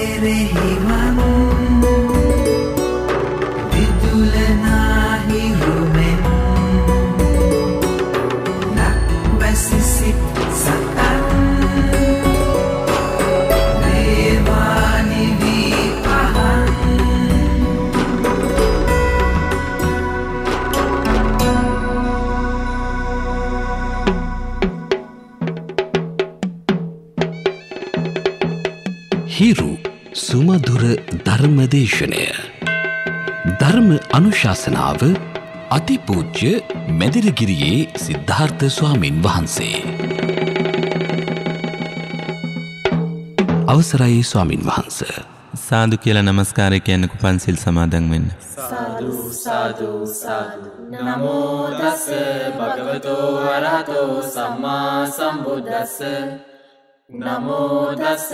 te පරීක්ෂණය. ධර්ම අනුශාසනාව අතිපූජ්‍ය මැදිරගිරියේ සිද්ධාර්ථ ස්වාමින් වහන්සේ. අවසරයි ස්වාමින් වහන්ස. සාදු කියලා නමස්කාරය කියන්නකු පන්සිල් සමාදන් වෙන්න. නමෝදස්ස භගවතෝ වරහතෝ සම්මා සම්බුද්දස්ස නමෝදස්ස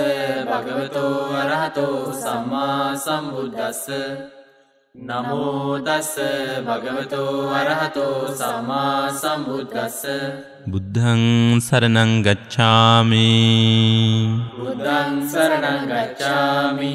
භගවතෝ අරහතෝ සම්මා සම්බුද්දස්ස නමෝදස්ස භගවතෝ අරහතෝ සම්මා සම්බුද්දස්ස බුද්ධං සරණං ගච්ඡාමි බුද්ධං සරණං ගච්ඡාමි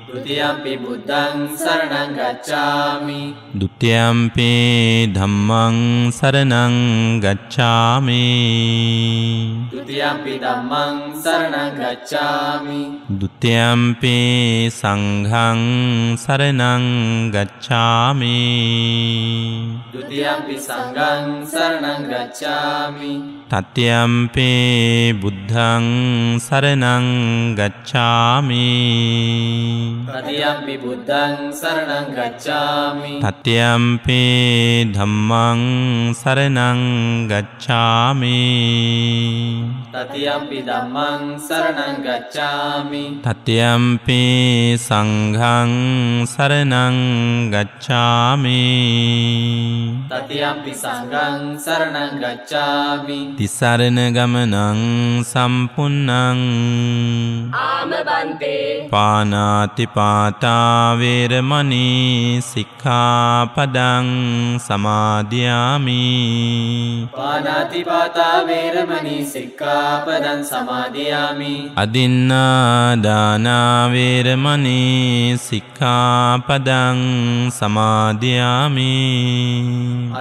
දෘතියම්පි බුද්ධං සරණං ගච්ඡාමි ဒ ුතියම්පි ධම්මං සරණං ගච්ඡාමි ဒ ුතියම්පි ධම්මං සරණං ගච්ඡාමි ဒ ුතියම්පි සංඝං සරණං ගච්ඡාමි ဒ ුතියම්පි සංඝං සරණං ගච්ඡාමි තත්ත්‍යම්පේ බුද්ධං සරණං ගච්ඡාමි තතියම්පි බුද්ධන් සරණං ගච්ඡාමි තතියම්පි ධම්මං සරණං ගච්ඡාමි තතියම්පි ධම්මං සරණං ගච්ඡාමි තතියම්පි සංඝං සරණං ගච්ඡාමි තතියම්පි සංඝං සරණං ගච්ඡාමි තිසරණ ගමනං සම්පුන්නං ආම බන්තේ පානාති පානාතිපාතාවේරමනී සික්ඛාපදං සමාදියාමි පානාතිපාතාවේරමනී සික්ඛාපදං සමාදියාමි අදින්නාදානාවේරමනී සික්ඛාපදං සමාදියාමි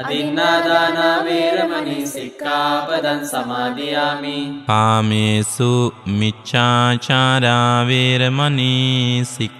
අදින්නාදානාවේරමනී සික්ඛාපදං සමාදියාමි පාමේසු මිච්ඡාචාරාවේරමනී සික්ඛා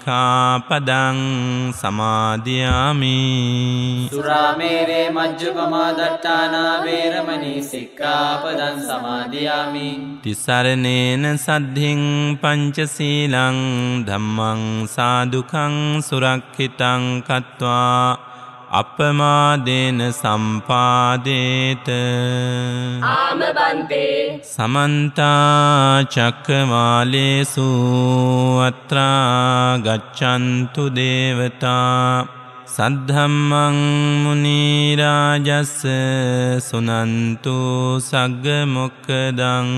සික්ඛාපදං සමාදියාමි සුරාමේරේ මජ්ජපමා දට්ඨානා වේරමණී සික්ඛාපදං සමාදියාමි තිසරණේන සද්ධින් පංචශීලං ධම්මං සාදුකං සුරක්ඛිතං කତ୍වා අපමාදේන සම්පාදේත ආමබන්තේ සමන්තා චක්කවාලේසු අත්‍රා ගච්ඡන්තු දේවතා සද්ධම්මං මුනිරාජස්ස සුනන්තු සග්ග මොක්කදං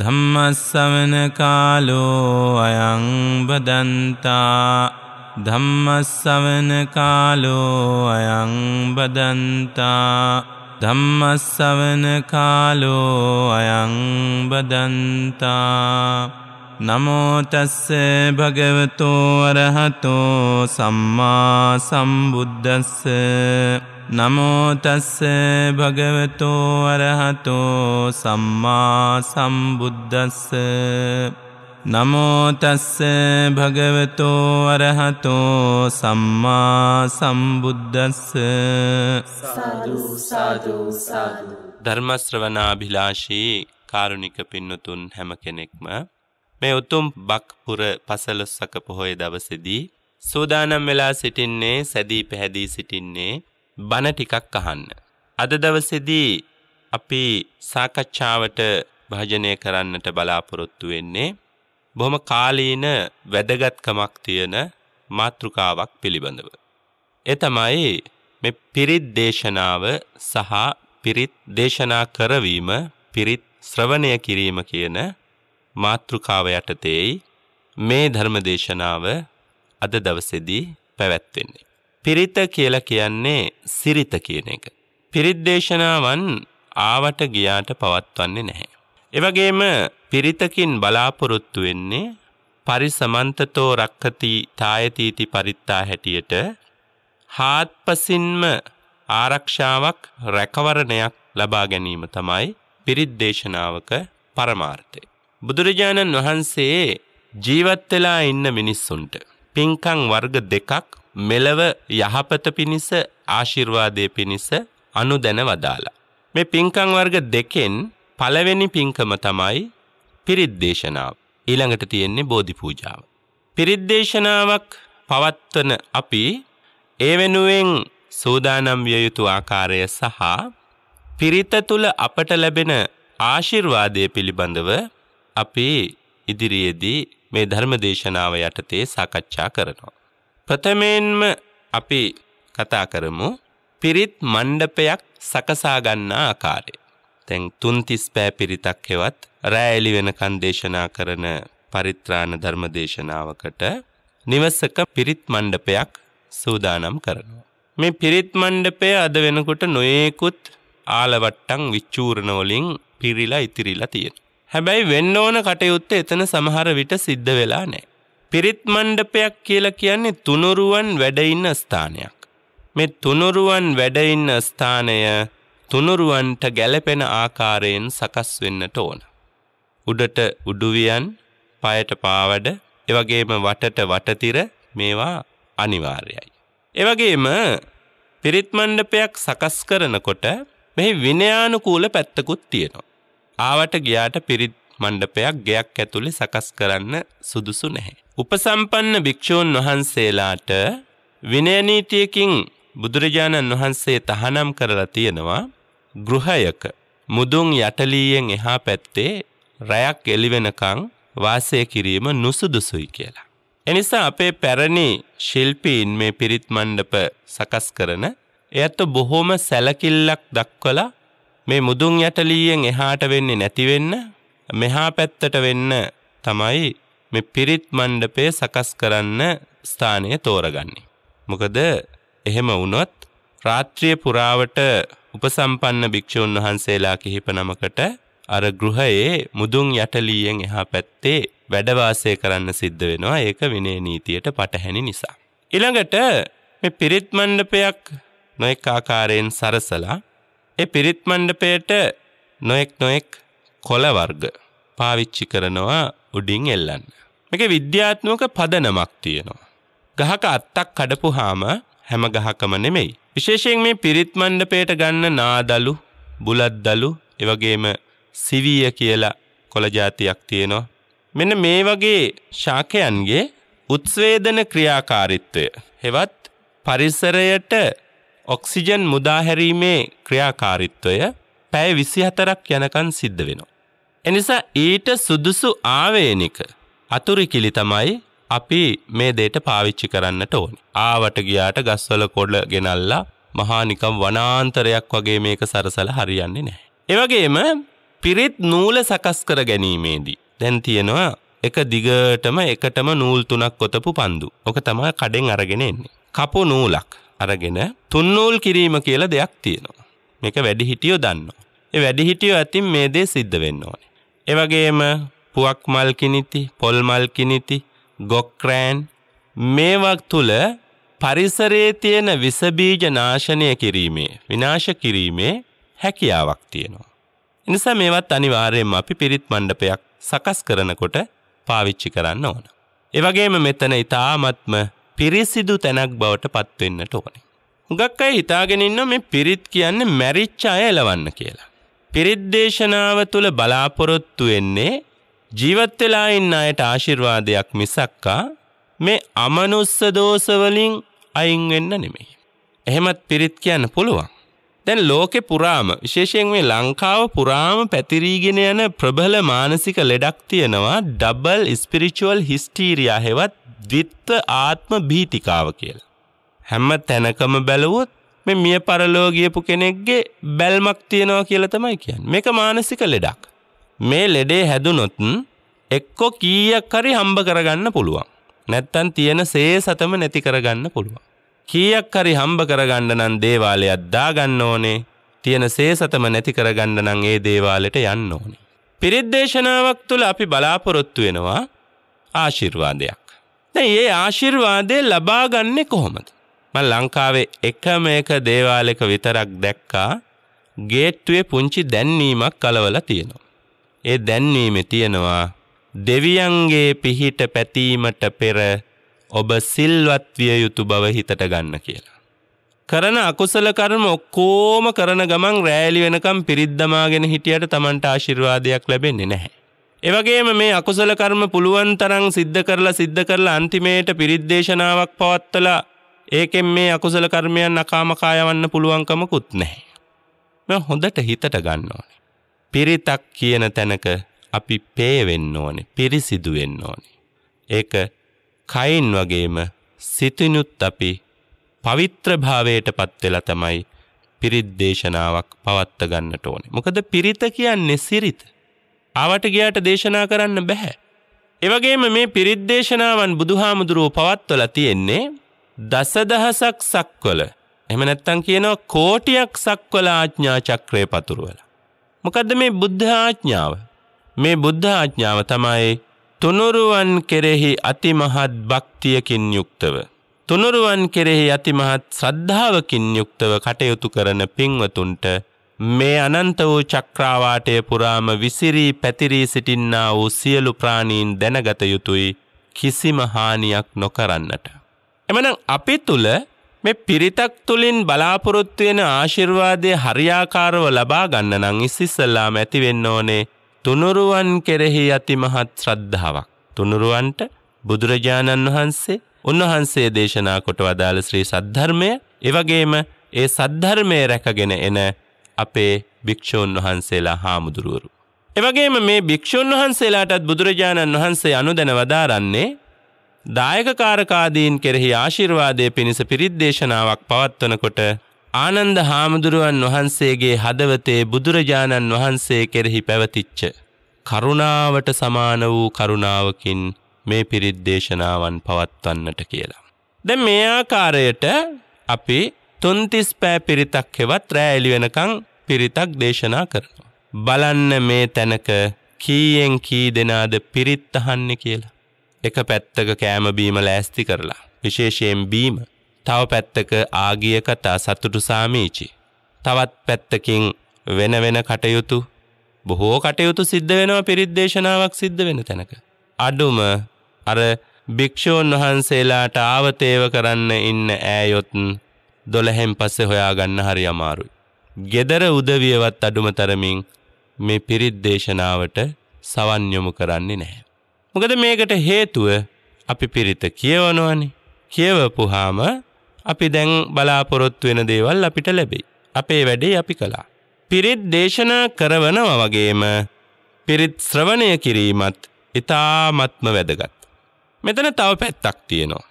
ධම්මස්සවන කාලෝ අයං බදන්තා ධම්මස්සවන කාලෝ අයං බදන්තා ධම්මස්සවන කාලෝ අයං බදන්තා නමෝතස්ස භගවතෝරහතෝ සම්මා සම්බුද්ධස්ස නමෝතස්ස භගවතෝරහතෝ සම්මා සම්බුද්ධස්ස නමෝතස්ස භගවතෝ අරහතෝ සම්මා සම්බුද්ධස්ස ධර්මශ්‍රවනාභිලාශී කාරුණික පින්නතුන් හැම කෙනෙක්ම මේ උතුම් බක්පුර පසලොස්සක පොහොය දවසෙදී සූදානම් වෙලා සිටින්නේ සැදී පැහැදී සිටින්නේ බණ ටිකක් අහන්න. අද දවසෙදී අපි සාකච්ඡාවට භාජනය කරන්නට බලාපොරොත්තු වෙන්නේ බොහොම කාලීන වැදගත්කමක් තියෙන මාතෘකාවක් පිළිබඳව. ඒ තමයි මේ පිරිත් දේශනාව සහ පිරිත් දේශනා කරවීම පිරිත් ශ්‍රවණය කිරීම කියන මාතෘකාව යටතේයි මේ ධර්ම දේශනාව අද දවසේදී පැවැත්වෙන්නේ. පිරිත කියලා කියන්නේ සිරිත කියන එක. පිරිත් දේශනාවන් ආවට ගියාට පවත්වන්නේ නැහැ. එවගේම පිරිතකින් බලාපොරොත්තු වෙන්නේ පරිසමන්තතෝ රක්ඛති තායතිති පරිත්තා හැටියට හාත්පසින්ම ආරක්ෂාවක් රැකවරණයක් ලබා ගැනීම තමයි පිරිත් දේශනාවක පරමාර්ථය. බුදුරජාණන් වහන්සේ ජීවත් වෙලා ඉන්න මිනිස්සුන්ට පින්කම් වර්ග දෙකක් මෙලව යහපත පිණිස ආශිර්වාදයේ පිණිස අනුදැන වදාලා. මේ පින්කම් වර්ග දෙකෙන් පළවෙනි පින්කම තමයි පිරිද්දේශනාව. ඊළඟට තියෙන්නේ බෝධි පූජාව. පිරිද්දේශනාවක් පවත්වන අපි ඒ වෙනුවෙන් සූදානම් විය යුතු ආකාරය සහ පිරිත තුල අපට ලැබෙන ආශිර්වාදය පිළිබඳව අපි ඉදිරියේදී මේ ධර්ම දේශනාව යටතේ සාකච්ඡා කරනවා. ප්‍රථමයෙන්ම අපි කතා කරමු පිරිත් මණ්ඩපයක් සකසා ගන්නා ආකාරය. දැන් තුන්තිස් පෑ පිරිතක් හෙවත් රෑලි වෙනකන් දේශනා කරන පරිත්‍රාණ ධර්ම දේශනාවකට නිවසක පිරිත් මණ්ඩපයක් සූදානම් කරනවා. මේ පිරිත් මණ්ඩපය අද වෙනකොට නොයෙකුත් ආලවට්ටම් විච්චූරණ වලින් පිරිලා ඉතිරිලා තියෙන. හැබැයි වෙන්න ඕන කටයුත්ත එතන සමහර විට සිද්ධ වෙලා නැහැ. පිරිත් මණ්ඩපයක් කියලා කියන්නේ තුනුරුවන් වැඩ ඉන්න ස්ථානයක්. මේ තුනුරුවන් වැඩ ඉන්න ස්ථානය තුනුරුවන්ට ගැලපෙන ආකාරයෙන් සකස් වෙන්නට ඕන. උඩට උඩුවියන්, පයට පාවඩ, එවැගේම වටට වටතිර මේවා අනිවාර්යයි. එවැගේම පිරිත් මණ්ඩපයක් සකස් කරනකොට මෙහි විනයානුකූල පැත්තකුත් තියෙනවා. ආවට ගියාට පිරිත් මණ්ඩපයක් ගෙයක් ඇතුලේ සකස් කරන්න සුදුසු නැහැ. උපසම්පන්න භික්ෂූන් වහන්සේලාට විනය නීතියකින් බුදුරජාණන් වහන්සේ තහනම් කරලා තියෙනවා ගෘහයක මුදුන් යටලීයෙන් එහා පැත්තේ රැයක් එළිවෙනකං වාසය කිරීම නුසුදුසුයි කියලා. එනිසා අපේ පැරණි ශිල්පීන් මේ පිරිත් මණ්ඩප සකස් කරන එයත් බොහොම සැලකිල්ලක් දක්වලා මේ මුදුන් යටලීයෙන් එහාට වෙන්නේ නැති වෙන්න මෙහා පැත්තට වෙන්න තමයි මේ පිරිත් මණ්ඩපය සකස් කරන්න ස්ථානය තෝරගන්නේ. මොකද එහෙම වුණොත් රාත්‍රිය පුරාවට උපසම්පන්න භික්ෂූන් වහන්සේලා කිහිප නමකට අර ගෘහයේ මුදුන් යටලියෙන් එහා පැත්තේ වැඩවාසය කරන්න සිද්ධ වෙනවා ඒක විනය නීතියට පටහැනි නිසා. ඊළඟට මේ පිරිත් මණ්ඩපයක් නොඑක් ආකාරයෙන් සරසලා ඒ පිරිත් මණ්ඩපයට නොඑක් නොඑක් කොළ වර්ග පාවිච්චි කරනවා උඩින් එල්ලන්න. මේකේ විද්‍යාත්මක පදනමක් තියෙනවා. ගහක අත්තක් කඩපුවාම හැම ගහකම නෙමෙයි. විශේෂයෙන් මේ පිරිත් මණ්ඩපයට ගන්න නාදලු, බුලද්දලු, ඒ වගේම සිවිය කියලා කොළ జాතියක් තියෙනවා. මෙන්න මේ වගේ ශාකයන්ගේ උත්ස්වේදන ක්‍රියාකාරීත්වය හෙවත් පරිසරයට ඔක්සිජන් මුදා හැරීමේ ක්‍රියාකාරීත්වය පැය 24ක් යනකන් සිද්ධ වෙනවා. එනිසා ඊට සුදුසු ආවේනික අතුරුකිලි තමයි අපි මේ දේට පාවිච්චි කරන්නට ඕනි. ආවට ගියාට ගස්වල කොඩ ගෙනල්ලා මහානිකම් වනාන්තරයක් වගේ මේක සරසල හරියන්නේ නැහැ. එවගේම පිරිත් නූල සකස් කර ගැනීමේදී. දැන් තියෙනවා එක දිගටම එකටම නූල් තුනක් කොතපු පන්දු. ඕක තමයි කඩෙන් අරගෙන එන්නේ. කපු නූලක් අරගෙන තුන් නූල් කිරීම කියලා දෙයක් තියෙනවා. මේක වැඩිහිටියෝ දන්නවා. ඒ වැඩිහිටියෝ අතින් මේ දේ සිද්ධ වෙන්න ඕනේ. ඒ වගේම පුවක් මල් කිනිති, පොල් මල් කිනිති, ගොක්රෑන් මේවක් තුළ පරිසරයේ තියෙන විසබීජ නාශනය කිරීමේ විනාශ කිරීමේ හැකියාවක් තියෙනවා. නිසා මේවත් අනිවාර්යයෙන්ම අපි පිරිත් මණ්ඩපයක් සකස් කරනකොට පාවිච්චි කරන්න ඕන. ඒ වගේම මෙතන ඊ타ත්ම පිරිසිදු තැනක් බවට පත් වෙන්නට ඕනේ. හුඟක් අය හිතාගෙන ඉන්නවා මේ පිරිත් කියන්නේ මැරිච්ච අය එලවන්න කියලා. පිරිත් දේශනාව තුල බලාපොරොත්තු වෙන්නේ ජීවත් වෙලා ඉන්න අයට ආශිර්වාදයක් මිසක්කා මේ අමනුස්ස දෝෂ වලින් අයින් වෙන්න නෙමෙයි. එහෙමත් පිරිත් කියන්න පුළුවන්. දැන් ලෝකෙ පුරාම විශේෂයෙන් මේ ලංකාව පුරාම පැතිරීගෙන යන ප්‍රබල මානසික ලෙඩක් තියෙනවා ඩබල් ස්පිරිචුවල් හිස්ටීරියා හෙවත් ද්විත්ව ආත්ම භීතිකාව කියලා. හැම තැනකම බැලුවොත් මේ මිය පරලෝ ගියපු කෙනෙක්ගේ බැල්මක් තියෙනවා කියලා තමයි කියන්නේ. මේක මානසික ලෙඩක්. මේ ලෙඩේ හැදුනොත් එක්කෝ කීයක් හරි හම්බ කරගන්න පුළුවන්. නැත්තන් තියෙන සේසතම නැති කරගන්න පුළුවන්. කීයක් හරි හම්බ කරගන්න නම් දේවාලයක් දාගන්න ඕනේ. තියෙන සේසතම නැති කරගන්න නම් ඒ දේවාලෙට යන්න ඕනේ. පිරිත් දේශනාවක් තුළ අපි බලාපොරොත්තු වෙනවා ආශිර්වාදයක්. දැන් ඒ ආශිර්වාදය ලබා ගන්නෙ කොහොමද? මම ලංකාවේ එකම එක දේවාලයක විතරක් දැක්කා ගේට්ටුවේ පුංචි දැන්වීමක් කලවලා තියෙනවා. ඒ දැන්වීම තියෙනවා දෙවියන්ගේ පිහිට පැතීමට පෙර ඔබ සිල්වත්විය යුතු බව හිතට ගන්න කියලා. කරන අකුසල කර්ම ඔක්කෝම කරන ගමන් රෑලි වෙනකම් පිරිද්දමාගෙන හිටියට තමන්ට ආශිර්වාදයක් ලැබෙන්නේ නැහැ. එවගේම මේ අකුසල කර්ම පුළුවන් තරම් සිද්ධ කරලා සිද්ධ කරලා අන්තිමේට පිරිද්දේශනාවක් පවත්වලා ඒකෙන් මේ අකුසල කර්මයන් අකාමකා යවන්න පුළුවන්කමකුත් නැහැ. මම හොඳට හිතට ගන්න ඕනේ. පිරිතක් කියන තැනක අපි පේවෙන්න ඕනේ පිරිසිදු වෙන්න ඕනේ. ඒක කයින් වගේම සිතිනුත් අපි පවිත්‍රභාවයටපත් වෙලා තමයි පිරිත් දේශනාවක් පවත්ත ගන්නට ඕනේ. මොකද පිරිත කියන්නේ සිරිත. ආවට ගියාට දේශනා කරන්න බෑ. ඒ වගේම මේ පිරිත් දේශනාවන් බුදුහාමුදුරුව පවත්වලා තියෙන්නේ දසදහසක් සක්වල. එහෙම නැත්නම් කියනවා කෝටියක් සක්වල ආඥා චක්‍රය පතුරවලා. මොකද්ද මේ බුද්ධ ආඥාව? මේ බුද්ධ ආඥාව තමයි තුනුරුවන් කෙරෙහි අතිමහත් භක්තියකින් යුක්තව තුනුරුවන් කෙරෙහි අතිමහත් ශ්‍රද්ධාවකින් යුක්තව කටයුතු කරන පින්වතුන්ට මේ අනන්ත වූ චක්‍රාවාටය පුරාම විසිරී පැතිරී සිටින්නා වූ සියලු ප්‍රාණීන් දැනගත යුතුයි කිසිම හානියක් නොකරන්නට. එමනම් අපි තුළ මේ පිරිතක් තුළින් බලාපොරොත්තුවෙන ආශිර්වාදය හරියාකාරව ලබා ගන්න නං ඉස්සිස්සල්ලාම ඇතිවෙන්න ඕනේ තුනුරුවන් කෙරෙහි අතිමහත් ශ්‍රද්ධාවක්. තුනුරුවන්ට බුදුරජාණන් වහන්සේ උන්වහන්සේ දේශනා කොට වදාළ ශ්‍රී සද්ධර්මය එවගේම ඒ සද්ධර්මය රැකගෙන එන අපේ භික්‍ෂූන් වහන්සේලා හාමුදුරුවරු. එවගේම මේ භික්‍ෂූන් වහන්සේලාටත් බුදුරජාණන් වහන්සේ අනුදැන වදාරන්නේ දායකකාරකාදීන් කෙරෙහි ආශිර්වාදය පිණිස පිරිද්දේශනාවක් පවත්වනකොට ආනන්ද හාමුදුරුවන් වහන්සේගේ හදවතේ බුදුරජාණන් වහන්සේ කෙරෙහි පැවතිච්ච. කරුණාවට සමාන වූ කරුණාවකින් මේ පිරිද්දේශනාවන් පවත්වන්නට කියලා. දැ මේ ආකාරයට අපි තුන්තිස් පෑ පිරිතක් හෙවත් රෑ එලි වෙනකං පිරිතක් දේශනා කරනවා. බලන්න මේ තැනක කීයෙන් කී දෙනාද පිරිත්තහන්න කියලා. එක පැත්තක කෑමබීම ලෑස්ති කරලා විශේෂයෙන් බීම තව පැත්තක ආගිය කතා සතුටු සාමීචි. තවත් පැත්තකින් වෙන වෙන කටයුතු බොහෝ කටයුතු සිද්ධ වෙනවා පිරිද්දේශනාවක් සිද්ධ වෙන තැනක. අඩුම අර භික්‍ෂූන් වහන්සේලාට ආවතේව කරන්න ඉන්න ඈයොත්න් දොළහෙන් පස්සෙ හොයාගන්න හරි අමාරුයි. ගෙදර උදවියවත් අඩුම තරමින් මේ පිරිද්දේශනාවට සවන් යොමු කරන්නේ නැහැ. මොකද මේකට හේතුව අපි පිරිත කියවනවනේ. කියවපුහාම අපි දැන් බලාපොරොත්තු වෙන දේවල් අපිට ලැබෙයි. අපේ වැඩේ අපි කළා. පිරිත් දේශනා කරවනවා වගේම පිරිත් ශ්‍රවණය කිරීමත් ඉතාමත්ම වැදගත්. මෙතන තව පැත්තක් තියෙනවා.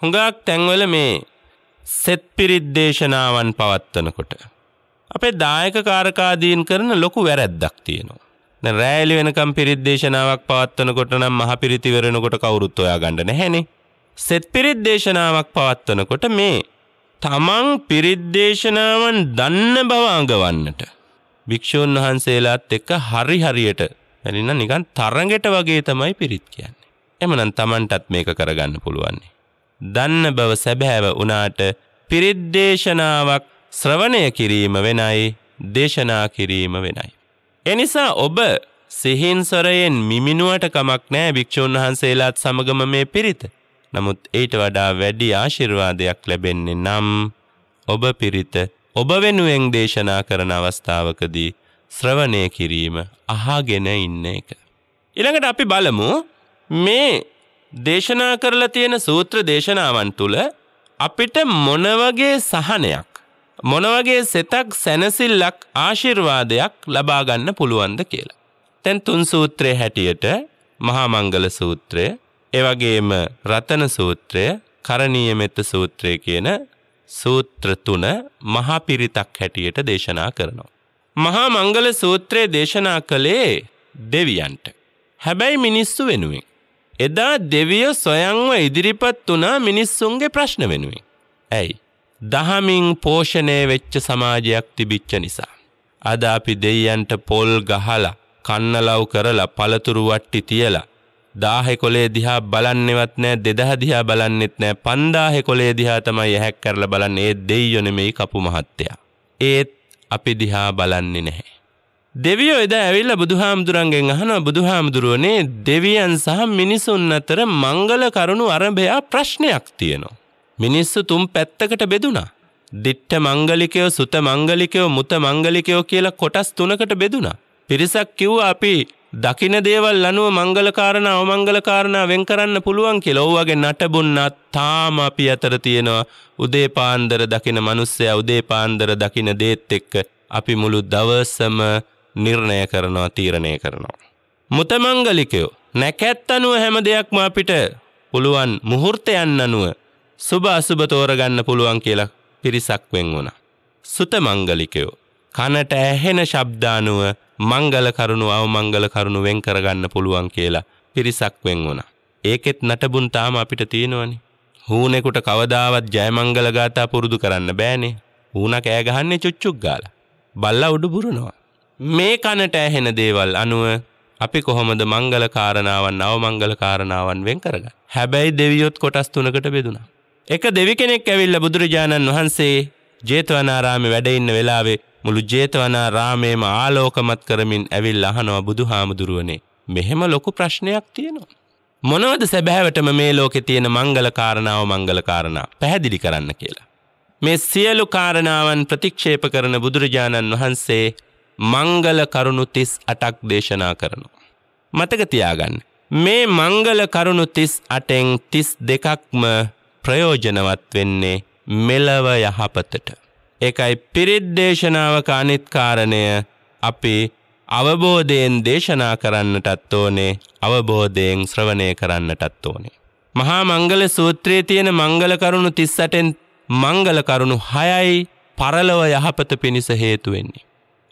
හුඟක් තැන්වල මේ සෙත් පිරිත් දේශනාවන් පවත්වනකොට අපේ දායක කාරකාදීන් කරන ලොකු වැරැද්දක් තියෙනවා. රෑලි වෙනකම් පිරිත් දේශනාවක් පවත්වනකොට නම් මහ පිරිතිවරෙනකොට කවුරුත් ඔයා ගන්න නැහැනේ. සෙත් පිරිත් දේශනාවක් පවත්වනකොට මේ තමන් පිරිත් දේශනාවන් දන්න බව අඟවන්නට භික්ෂූන් වහන්සේලාත් එක්ක හරි හරියට ඇලින්න නිකන් තරඟට වගේ තමයි පිරිත් කියන්නේ. එමනම් තමන්ටත් මේක කරගන්න පුළුවන්නේ. දන්න බව සැබෑව වුණාට පිරිත් දේශනාවක් ශ්‍රවණය කිරීම වෙනයි දේශනා කිරීම වෙනයි. එනිසා ඔබ සිහින්සොරයෙන් මිමිනුවට කමක් නෑ භික්‍ෂූන් වහන්සේලාත් සමගම මේ පිරිත. නමුත් ඊට වඩා වැඩි ආශිර්වාදයක් ලැබෙන්නේ නම් ඔබ පිරිත ඔබ වෙනුවෙන් දේශනා කරන අවස්ථාවකදී ශ්‍රවණය කිරීම අහාගෙන ඉන්න එක. ඉළඟට අපි බලමු මේ දේශනා කරලා තියෙන සූත්‍ර දේශනාවන් තුළ අපිට මොනවගේ සහනයක් මොනවගේ සෙතක් සැනසිල්ලක් ආශිර්වාදයක් ලබාගන්න පුළුවන්ද කියලා. තැන් තුන් සූත්‍රය හැටියට මහාමංගල සූත්‍රය එවගේම රතන සූත්‍රය කරණීය මෙත්ත සූත්‍රය කියන සූත්‍ර තුන මහා පිරිතක් හැටියට දේශනා කරනවා. මහා මංගල සූත්‍රය දේශනා කළේ දෙවියන්ට. හැබැයි මිනිස්සු වෙනුවෙන්. එදා දෙවිය සොයංව ඉදිරිපත් වනා මිනිස්සුන්ගේ ප්‍රශ්න වෙනුවෙන්. ඇයි. දහමින් පෝෂණය වෙච්ච සමාජයක් තිබිච්ච නිසා. අද අපි දෙයියන්ට පොල් ගහලා කන්නලව් කරලා පළතුරු වට්ටි තියලා දාහෙ කොලේ දිහා බලන්නෙවත් නෑ දෙදහ දිහා බලන්නෙත් නෑ පන්දාහෙ කොලේ දිහා තමයි ඇහැක් කරලා බලන්න ඒ දෙයියො නෙමෙයි කපු මහත්තයා. ඒත් අපි දිහා බලන්නේ නැහැ. දෙවියෝ එදා ඇවිල්ලා බුදුහාමුදුරන්ගෙන් අහනවා බුදුහාමුදුරුවනේ දෙවියන් සහ මිනිසුන් අතර මංගල කරුණු අරඹයා ප්‍රශ්නයක් තියෙනවා. මිනිස්සු තුම් පැත්තකට බෙදුණා. දිට්ඨ මංගලිකයෝ සුත මංගලිකයෝ මුත මංගලිකයෝ කියලා කොටස් තුනකට බෙදුණා. පිරිසක් කිව්වා අපි දකින දේවල් අනුව මංගලකාරණ අවමංගලකාරණ වෙන් කරන්න පුළුවන් කියලා. ඔව්වගේ නටබුන්නත් තාම අපි අතර තියෙනවා. උදේ පාන්දර දකින මිනිස්සයා උදේ පාන්දර දකින දේත් එක්ක අපි මුළු දවසම නිර්ණය කරනවා තීරණය කරනවා. මුත මංගලිකයෝ නැකැත් අනුව හැම දෙයක්ම අපිට පුළුවන් මුහුර්තයන් අනුව සුභ අසුභ තෝරගන්න පුළුවන් කියලා පිරිසක් වෙන් වුණා. සුත මංගලිකයෝ කනට ඇහෙන ශබ්දානුව මංගල කරුණු අවමංගල කරුණු වෙන් කරගන්න පුළුවන් කියලා පිරිසක් වෙන් වුණා. ඒකෙත් නටබුන් තාම අපිට තියෙනවනේ. හූනෙකුට කවදාවත් ජයමංගල ගාථා පුරුදු කරන්න බෑනේ. හූණ කෑ ගහන්නේ චුච්චුක් ගාලා. බල්ලා උඩු බුරනවා. මේ කනට ඇහෙන දේවල් අනුව අපි කොහොමද මංගල කාරණාවන් නවමංගල කාරණාවන් වෙන් කරගන්නේ? හැබැයි දෙවියොත් කොටස් තුනකට බෙදුණා. එක දෙවි කෙනෙක් ඇවිල්ලා බුදුරජාණන් වහන්සේ ජේතවනාරාමේ වැඩ ඉන්න වෙලාවේ මුළු ජේතවනාරාමේම ආලෝකමත් කරමින් ඇවිල්ලා අහනවා බුදුහාමුදුරුවනේ මෙහෙම ලොකු ප්‍රශ්නයක් තියෙනවා මොනවද සැබෑවටම මේ ලෝකේ තියෙන මංගල කාරණාව මංගල කාරණා පැහැදිලි කරන්න කියලා මේ සියලු කාරණාවන් ප්‍රතික්ෂේප කරන බුදුරජාණන් වහන්සේ මංගල කරුණු 38ක් දේශනා කරනවා මතක තියාගන්න මේ මංගල කරුණු 38න් 32ක්ම ප්‍රයෝජනවත් වෙන්නේ මෙලව යහපතට. ඒකයි පිරිත් දේශනාවක අනිත් කාරණය අපි අවබෝධයෙන් දේශනා කරන්නටත් ඕනේ අවබෝධයෙන් ශ්‍රවණය කරන්නටත් ඕනේ. මහා මංගල සූත්‍රයේ තියෙන මංගල කරුණු 38න් මංගල කරුණු 6යි පරලව යහපත පිණිස හේතු වෙන්නේ.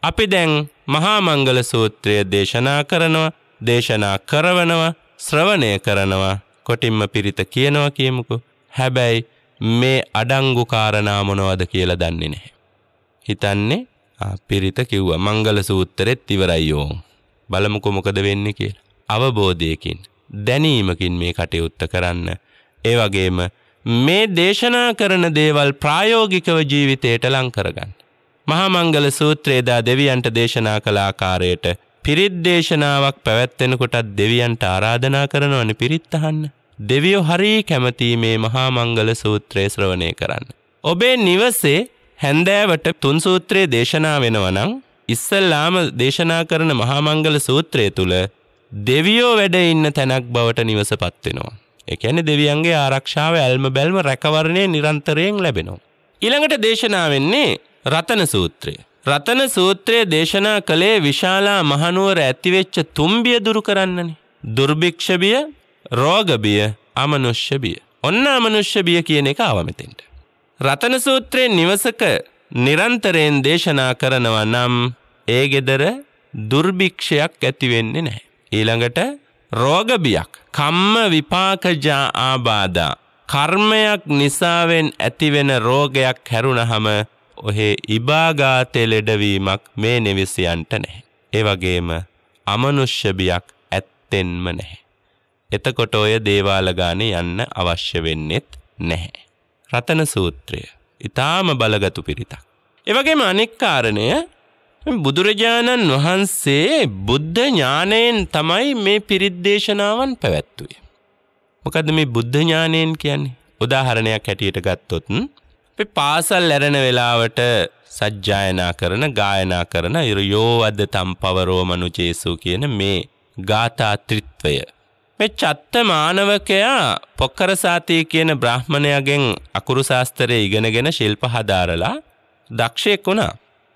අපි දැන් මහා මංගල සූත්‍රය දේශනා කරනවා, දේශනා කරවනවා, ශ්‍රවණය කරනවා, කොටින්ම පිරිත කියනවා කියමුකෝ. හැබැයි මේ අඩංගු කාරණා මොනවද කියලා දන්නේ නැහැ. හිතන්නේ පිරිත කිව්වා මංගල සූත්‍රෙත් ඉවරයි ඕන්. බලමුකෝ මොකද වෙන්නේ කියලා. අවබෝධයකින් දැනීමකින් මේ කටයුත්ත කරන්න. ඒ වගේම මේ දේශනා කරන දේවල් ප්‍රායෝගිකව ජීවිතයට ලං කරගන්න. මහා මංගල සූත්‍රයේදා දෙවියන්ට දේශනා කළ ආකාරයට පිරිත් දේශනාවක් පැවැත්වෙනකොටත් දෙවියන්ට ආරාධනා කරනවනේ පිරිත් අහන්න. දෙවියෝ හරී කැමති මේ මහා මංගල සූත්‍රය ශ්‍රවණය කරන්න. ඔබේ නිවසේ හැන්දෑවට තුන් සූත්‍රයේ දේශනා වෙනවනම් ඉස්සල්ලාම දේශනා කරන මහා මංගල සූත්‍රය තුල දෙවියෝ වැඩ ඉන්න තැනක් බවට නිවසපත් වෙනවා. ඒ කියන්නේ දෙවියන්ගේ ආරක්ෂාව ඇල්ම බැල්ම රැකවරණය නිරන්තරයෙන් ලැබෙනවා. ඊළඟට දේශනා වෙන්නේ රතන සූත්‍රය. රතන සූත්‍රයේ දේශනා කළේ විශාලා මහනුවර ඇතිවෙච්ච තුම්බිය දුරු කරන්නනේ. දුර්භික්ෂබිය රෝග බිය, අමනුෂ්‍ය බිය. ඔන්න අමනුෂ්‍ය බිය කියන එක ආව මෙතෙන්ට. රතන සූත්‍රයේ නිවසක නිරන්තරයෙන් දේශනා කරනවා නම් ඒ gedara දුර්භික්ෂයක් ඇති වෙන්නේ නැහැ. ඊළඟට රෝග බියක්, කම්ම විපාකජා ආබාධා කර්මයක් නිසාවෙන් ඇතිවෙන රෝගයක් හැරුණහම ඔහේ ඉබාගාතේ ලෙඩවීමක් මේ නිවිසයන්ට නැහැ. ඒ වගේම අමනුෂ්‍ය බියක් ඇත්තෙන්ම නැහැ. එතකොට ඔය දේවාල ගානේ යන්න අවශ්‍ය වෙන්නේත් නැහැ. රතන සූත්‍රය. ඊටාම බලගත් පිරිතක්. ඒ වගේම අනෙක් කාරණය බුදුරජාණන් වහන්සේ බුද්ධ ඥාණයෙන් තමයි මේ පිරිත් දේශනාවන් පැවැත්වුවේ. මොකද්ද මේ බුද්ධ ඥාණයෙන් කියන්නේ? උදාහරණයක් හැටියට ගත්තොත් අපි පාසල් ඇරෙන වෙලාවට සජ්ජායනා කරන ගායනා කරන යෝවද්ද තම් පවරෝමනුජේසු කියන මේ ගාථා ත්‍රිත්වය මේ චත්ත මානවකයා පොක්කරසාතී කියන බ්‍රහ්මණයගෙන් අකුරු ශාස්ත්‍රයේ ඉගෙනගෙන ශිල්ප හදාරලා දක්ෂයෙක් වුණා.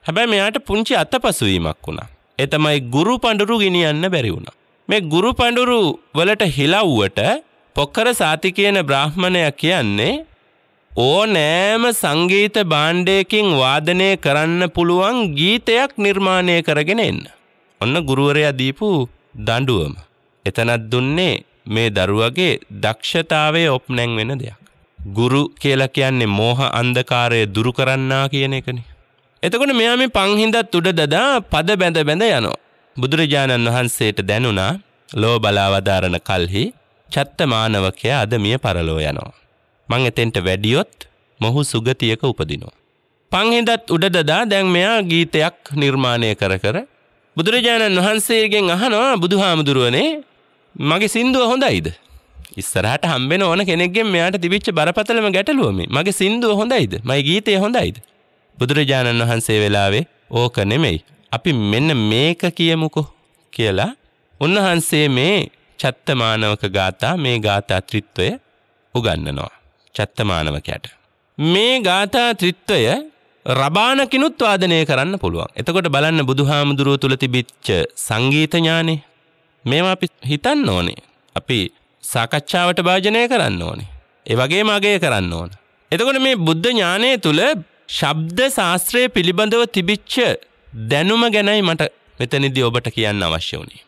හැබැයි මෙයාට පුංචි අතපසුවීමක් වුණා. ඒ තමයි ගුරු පඬුරු ගෙනියන්න බැරි වුණා. මේ ගුරු පඬුරු වලට හිලව්වට පොක්කරසාති කියන බ්‍රාහ්මණයා කියන්නේ ඕනෑම සංගීත භාණ්ඩයකින් වාදනය කරන්න පුළුවන් ගීතයක් නිර්මාණය කරගෙන එන්න. ඔන්න ගුරුවරයා දීපු දඬුවම. එතනත් දුන්නේ මේ දරුවගේ දක්ෂතාවයේ ඔප්නැං වෙන දෙයක්. ගුරු කියලා කියන්නේ මෝහ අන්ධකාරය දුරු කරන්නා කියන එකනේ. එතකොට මෙයා මේ පංහින්දත් උඩ දදා පද බැඳ බැඳ යනවා. බුදුරජාණන් වහන්සේට දැනුණා ලෝ බලාවදාරණ කල්හි චත්ත මානවකයා අද මිය පරලෝ යනවා. මං එතෙන්ට වැඩියොත් මොහු සුගතියක උපදිනවා. පංහිදත් උඩදදා දැන් මෙයා ගීතයක් නිර්මාණය කර කර බුදුරජාණන් වහන්සේගෙන් අහනවා බුදුහාමුදුරුවනේ මගේ සින්දුව හොඳයිද? ඉස්සරහට හම්බෙන ඕන කෙනෙක්ගෙන් මෙයාට තිබිච්ච බරපතලම ගැටලුව මේ. මගේ සින්දුව හොඳයිද? මගේ ගීතය හොඳයිද? බුදුරජාණන් වහන්සේ වෙලාවේ ඕක නෙමෙයි. අපි මෙන්න මේක කියමුකෝ කියලා උන්වහන්සේ මේ චත්තමානවක ගාථා මේ ගාථා ත්‍රිත්වය උගන්වනවා. චත්තමානවකයට. මේ ගාථා ත්‍රිත්වය රබානකිනුත් වාදනය කරන්න පුළුවන්. එතකොට බලන්න බුදුහාමුදුරුව තුල තිබිච්ච සංගීත ඥානේ මේවා අපි හිතන්න ඕනේ. අපි සාකච්ඡාවට භාජනය කරන්න ඕනේ. ඒ වගේම අගය කරන්න ඕන. එතකොට මේ බුද්ධ ඥානය තුල ශබ්ද ශාස්ත්‍රය පිළිබඳව තිබිච්ච දැනුම ගැනයි මට මෙතනදී ඔබට කියන්න අවශ්‍ය වුණේ.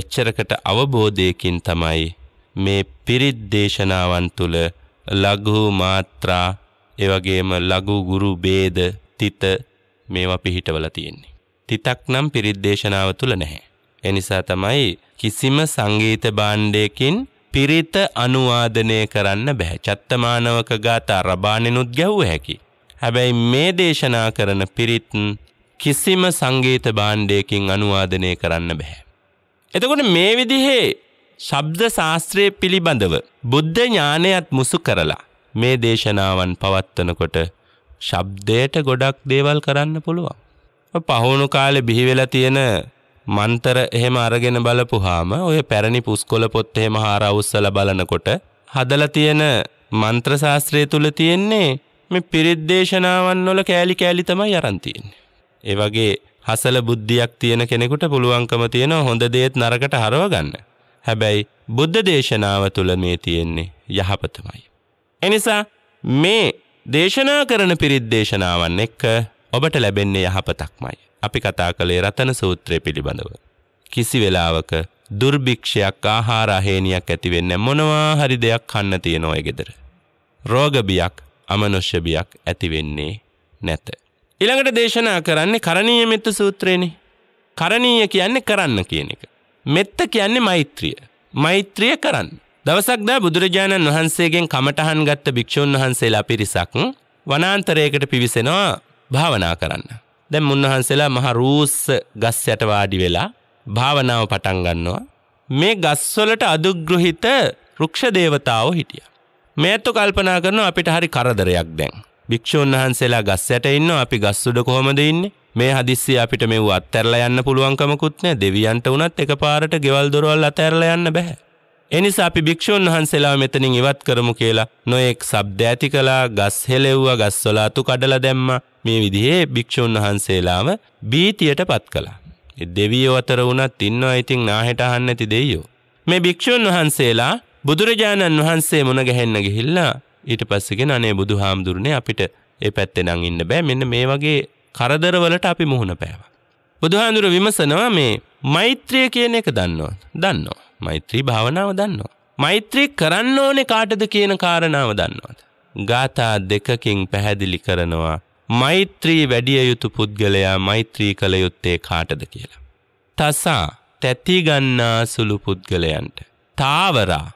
එච්චරකට අවබෝධයකින් තමයි මේ පිරිත් දේශනාවන් තුල ලඝු මාත්‍රා ඒ වගේම ලඝු ගුරු ભેද තිත මේවා පිහිටවලා තියෙන්නේ. තිතක් නම් පිරිත් දේශනාව තුල නැහැ. එනිසා තමයි කිසිම සංගීත භාණ්ඩයකින් පිරිත අනුවාදනය කරන්න බැහැ. චත්තමානවක ගාථා රබානෙනුත් ගැව්ව හැකි. හැබැයි මේ දේශනා කරන පිරිත් කිසිම සංගීත භාණ්ඩයකින් අනුවාදනය කරන්න බැහැ. එතකොට මේ විදිහේ ශබ්ද ශාස්ත්‍රය පිළිබඳව බුද්ධ ඥානයත් මුසු කරලා මේ දේශනාවන් පවත්වනකොට ශබ්දයට ගොඩක් දේවල් කරන්න පුළුවන්. පහුණු කාලේ බිහි වෙලා තියෙන මන්තර එහෙම අරගෙන බලපුහාම ඔය පැරණි පුස්කොල පොත් එහෙම හාරවුස්සල බලනකොට හදලා තියෙන මන්ත්‍ර ශාස්ත්‍රය තුල තියෙන්නේ මේ පිරිත් දේශනාවන් වල කෑලි කෑලි තමයි අරන් තියෙන්නේ. ඒ වගේ හසල බුද්ධියක් තියෙන කෙනෙකුට පුළුවන්කම තියෙන හොඳ දේත් නරකට හරව ගන්න. හැබැයි බුද්ධ දේශනාව තුල මේ තියෙන්නේ යහපතමයි. එනිසා මේ දේශනා කරන පිරිත් දේශනාවන් එක්ක ඔබට ලැබෙන්නේ යහපතක්මයි. අපි කතා කළේ රතන සූත්‍රය පිළිබඳව. කිසි වෙලාවක දුර්භික්ෂයක් ආහාර අහේනියක් ඇති වෙන්න මොනවා හරි දෙයක් කන්න තියෙනවා ඒ ගෙදර. රෝගබියක් අමනුෂ්‍ය බියක් ඇති වෙන්නේ නැත. ඊළඟට දේශනා කරන්නේ කරණීය මෙත්ත සූත්‍රයනේ. කරණීය කියන්නේ කරන්න කියන එක. මෙත්ත කියන්නේ මෛත්‍රිය. මෛත්‍රිය කරන්න. දවසක් දා බුදුරජාණන් වහන්සේගෙන් කමටහන් ගත්ත භික්ෂූන් වහන්සේලා පිරිසක් වනාන්තරයකට පිවිසෙනවා භාවනා කරන්න. දැන් මුන්නහන්සලා මහ රූස් ගස් යට වාඩි වෙලා භාවනාව පටන් ගන්නවා. මේ ගස්වලට අදුග්‍රහිත රුක්ෂ දේවතාවෝ හිටියා. මේත්තු කල්පනා කරනවා අපිට හරි කරදරයක් දැන්. භික්ෂූන් වහන්සේලා ගස් යට ඉන්නවා අපි ගස් උඩ කොහමද ඉන්නේ? මේ හදිස්සිය අපිට මෙව අත්හැරලා යන්න පුළුවන්කමකුත් නැහැ. දෙවියන්ට වුණත් එකපාරට ගෙවල් දොරවල් අතහැරලා යන්න බෑ. එනිසා අපි භික්ෂූන් වහන්සේලා මෙතනින් ඉවත් කරමු කියලා නොයෙක් සබ්ද ඇති කළා ගස් හෙලෙව්වා ගස්වල අතු කඩලා දැම්මා මේ විදිහේ භික්ෂූන් වහන්සේලාම බීතියට පත් කළා. දෙවියෝ අතර වුණත් ඉන්නවා ඉතින් නාහෙට අහන්න ඇති දෙයියෝ. මේ භික්ෂූන් වහන්සේලා බුදුරජාණන් වහන්සේ මුණ ගැහෙන්න ගිහිල්ලා ඊට පස්සගෙන අනේ බුදු හාමුදුරනේ අපිට ඒ පැත්තේ නම් ඉන්න බෑ මෙන්න මේ වගේ කරදරවලට අපි මුහුණ පෑවා. බුදුහාඳුර විමසනවා මේ මෛත්‍රිය කියන එක දන්නවද? දන්නවා. මෛත්‍රී භාවනාව දන්නවා. මෛත්‍රී කරන්න ඕනේ කාටද කියන කාරණාව දන්නවාද. ගාථා දෙකකින් පැහැදිලි කරනවා මෛත්‍රී වැඩිය යුතු පුද්ගලයා මෛත්‍රී කළ යුත්තේ කාටද කියලා. තසා තැතිගන්නා සුළු පුද්ගලයන්ට. තාවරා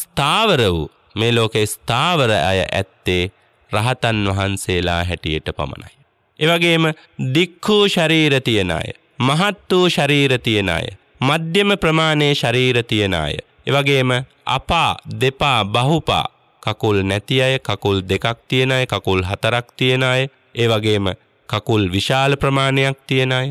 ස්ථාවර වූ මේ ලෝකේ ස්ථාවර අය ඇත්තේ රහතන් වහන්සේලා හැටියට පමණයි. එවගේම දික්කූ ශරීර තියෙන අය, මහත් වූ ශරීර තියෙන අය, මධ්‍යම ප්‍රමාණයේ ශරීර තියෙන අය. එවගේම අපා දෙපා බහුපා කකුල් නැති අය කකුල් දෙකක් තියෙන අය කකුල් හතරක් තියෙන අය ඒ වගේම කකුල් විශාල ප්‍රමාණයක් තියෙන අය